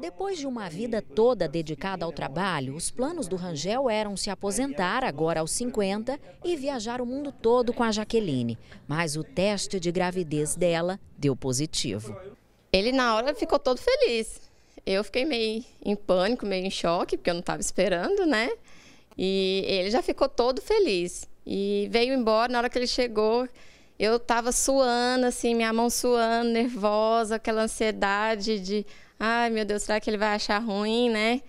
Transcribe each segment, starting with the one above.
Depois de uma vida toda tá dedicada ao trabalho, os planos do né? Rangel eram se aposentar, é agora aos 50, e né? viajar o mundo todo com a Jaqueline. Mas o teste de gravidez dela deu positivo. Ele, na hora, ficou todo feliz. Eu fiquei meio em pânico, meio em choque, porque eu não estava esperando, né? E ele já ficou todo feliz. E veio embora, na hora que ele chegou, eu tava suando, assim, minha mão suando, nervosa, aquela ansiedade de, ai meu Deus, será que ele vai achar ruim, né?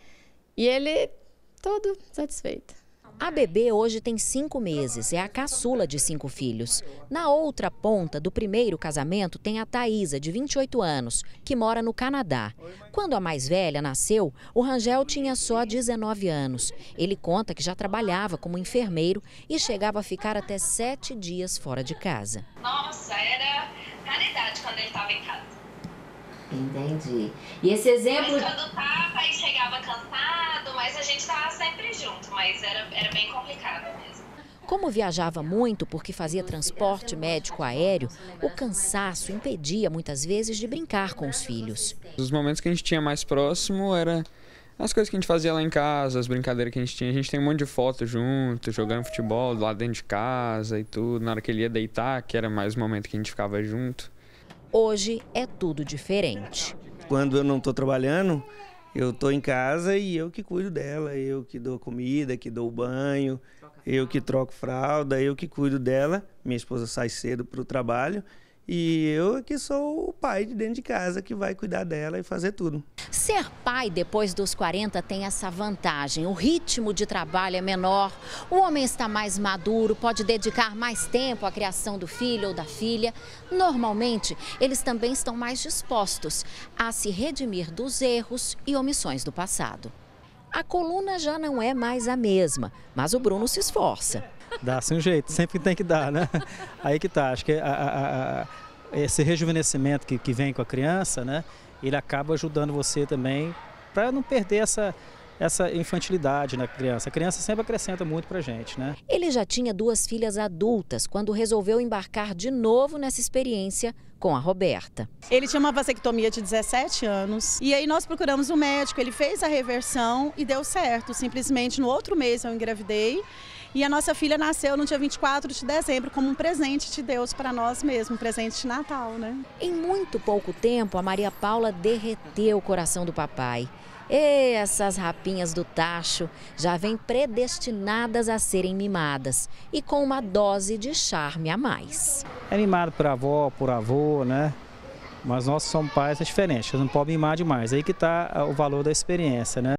E ele todo satisfeito. A bebê hoje tem cinco meses, é a caçula de cinco filhos. Na outra ponta do primeiro casamento tem a Thaisa, de 28 anos, que mora no Canadá. Quando a mais velha nasceu, o Rangel tinha só 19 anos. Ele conta que já trabalhava como enfermeiro e chegava a ficar até sete dias fora de casa. Nossa, era caridade quando ele estava em casa. Entendi. E esse exemplo... Mas quando tava, aí chegava cansado gente estava tá sempre junto, mas era, era bem complicado mesmo. Como viajava muito porque fazia transporte médico aéreo, o cansaço impedia muitas vezes de brincar com os filhos. Os momentos que a gente tinha mais próximo era as coisas que a gente fazia lá em casa, as brincadeiras que a gente tinha. A gente tem um monte de fotos junto, jogando futebol lá dentro de casa e tudo. Na hora que ele ia deitar, que era mais o momento que a gente ficava junto. Hoje é tudo diferente. Quando eu não estou trabalhando, eu tô em casa e eu que cuido dela, eu que dou comida, que dou banho, eu que troco fralda, eu que cuido dela. Minha esposa sai cedo para o trabalho e eu que sou o pai de dentro de casa que vai cuidar dela e fazer tudo. Ser pai depois dos 40 tem essa vantagem: o ritmo de trabalho é menor, o homem está mais maduro, pode dedicar mais tempo à criação do filho ou da filha. Normalmente, eles também estão mais dispostos a se redimir dos erros e omissões do passado. A coluna já não é mais a mesma, mas o Bruno se esforça. Dá-se um jeito, sempre tem que dar, né? Aí que tá, acho que a, a, a esse rejuvenescimento que, que vem com a criança, né, ele acaba ajudando você também para não perder essa, essa infantilidade na criança. A criança sempre acrescenta muito para gente, né? Ele já tinha duas filhas adultas quando resolveu embarcar de novo nessa experiência com a Roberta. Ele tinha uma vasectomia de 17 anos e aí nós procuramos um médico, ele fez a reversão e deu certo. Simplesmente no outro mês eu engravidei e a nossa filha nasceu no dia 24 de dezembro, como um presente de Deus para nós mesmos, um presente de Natal, né? Em muito pouco tempo, a Maria Paula derreteu o coração do papai. E essas rapinhas do tacho já vêm predestinadas a serem mimadas e com uma dose de charme a mais. É mimado por avó, por avô, amor, né? Mas nós somos pais, é diferente, não pode mimar demais. Aí que está ah, o valor da experiência, né?